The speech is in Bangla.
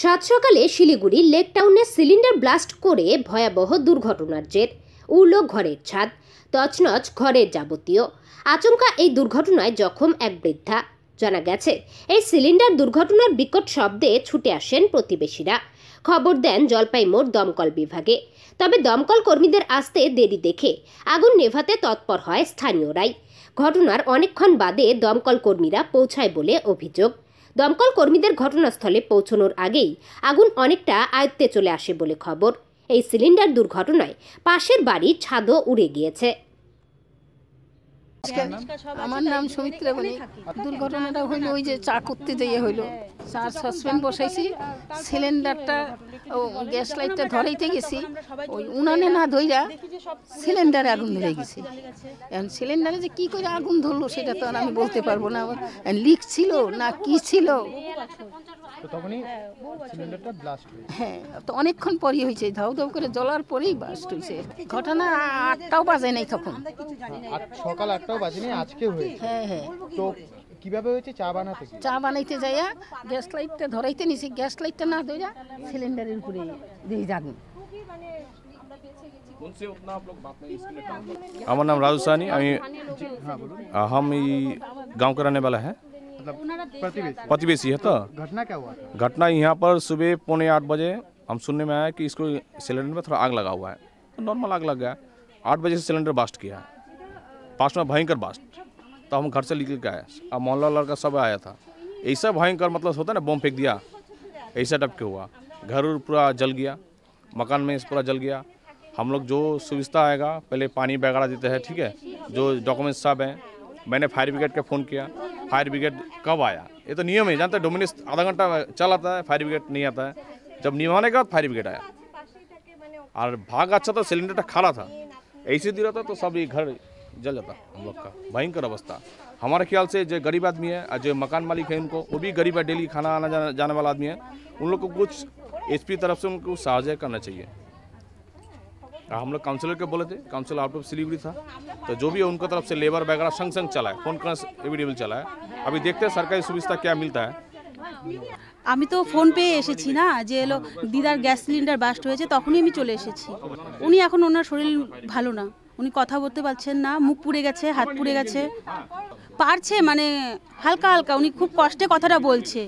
সাত সকালে শিলিগুড়ি লেক টাউনে সিলিন্ডার ব্লাস্ট করে ভয়াবহ দুর্ঘটনার জের উড়ল ঘরের ছাদ তছনছ ঘরের যাবতীয় আচমকা এই দুর্ঘটনায় জখম এক বৃদ্ধা জানা গেছে এই সিলিন্ডার দুর্ঘটনার বিকট শব্দে ছুটে আসেন প্রতিবেশীরা খবর দেন জলপাইমোড় দমকল বিভাগে তবে দমকল কর্মীদের আসতে দেরি দেখে আগুন নেভাতে তৎপর হয় স্থানীয়রাই ঘটনার অনেকক্ষণ বাদে দমকল কর্মীরা পৌঁছায় বলে অভিযোগ দমকল কর্মীদের ঘটনাস্থলে পৌঁছানোর আগেই আগুন অনেকটা আয়ত্তে চলে আসে বলে খবর এই সিলিন্ডার দুর্ঘটনায় পাশের বাড়ির ছাদও উড়ে গিয়েছে আমার নাম সুমিত্রা বলি দুর্ঘটনাটা হইলো ওই যে চা করতে দিয়ে হইলো চার সসপেন বসাইছি সিলিন্ডারটা ও গ্যাস লাইটটা ধরাইতে গেছি ওই উনানে না ধইরা সিলিন্ডারে আগুন ধরে গেছে এখন সিলিন্ডারে যে কি করে আগুন ধরলো সেটা তো আর আমি বলতে পারবো না লিক ছিল না কি ছিল হ্যাঁ, হ্যাঁ তো অনেকক্ষণ পরই হয়েছে ধাউ ধাউ করে জ্বলার পরেই ব্লাস্ট হয়েছে ঘটনা আটটাও বাজে নাই তখন সকাল আটটাও বাজেনি আজকে হ্যাঁ হ্যাঁ কিভাবে হয়েছে চা বানাতে চা বানাইতে যাইয়া গ্যাস লাইটটা ধরাইতে নিছি গ্যাস লাইটটা না ধইয়া সিলিন্ডারের উপরে দিয়ে যান আমার নাম राजू सानी আমি हम এই कराने वाला হ্যাঁ मतलब प्रतिवेशी है तो घटना क्या हुआ घटना यहाँ पर सुबह पौने आठ बजे हम सुनने में आया कि इसको सिलेंडर में थोड़ा आग लगा हुआ है तो नॉर्मल आग लग गया आठ बजे से सिलेंडर बास्ट किया है पास्ट में भयंकर बास्ट तो हम घर से निकल के आए अब मोहल्ला लड़का सब आया था ऐसा भयंकर मतलब होता है ना बम फेंक दिया ऐसा टाइप के हुआ घर पूरा जल गया मकान में पूरा जल गया हम लोग जो सुविधा आएगा पहले पानी वगैरह देते हैं ठीक है जो डॉक्यूमेंट्स सब हैं मैंने फायर ब्रिगेड का फ़ोन किया फायर ब्रिगेड कब आया ये तो नियम है जानते हैं डोमिनिस आधा घंटा चल आता है फायर ब्रिगेड नहीं आता है जब नियम आने के बाद फायर ब्रिगेड आया और भाग अच्छा था सिलेंडर तो खड़ा था ऐसे दिया था तो सब ये घर जल जाता हम लोग का भयंकर अवस्था हमारे ख्याल से जो गरीब आदमी है जो मकान मालिक है उनको वो भी गरीब है डेली खाना आना जाने वाला आदमी है उन लोग को कुछ एस तरफ से उनको सहाजय करना चाहिए हम लोग কাউন্সিলরকে के কাউন্সিলর আউট অফ সিলিগুড়ি থা তো যদি तो তরফ সে লেবার বগেরা সঙ্গ সঙ্গ চালায় ফোন করে এভিডেবল চালায় है দেখতে সরকারি সুবিধা কে है अभी আমি তো ফোন পেয়ে এসেছি না যে এলো দিদার গ্যাস সিলিন্ডার বাস্ট হয়েছে তখনই আমি চলে এসেছি উনি এখন ওনার শরীর ভালো না উনি কথা বলতে পারছেন না মুখ পুড়ে গেছে হাত পুড়ে গেছে পারছে মানে হালকা হালকা উনি খুব কষ্টে কথাটা বলছে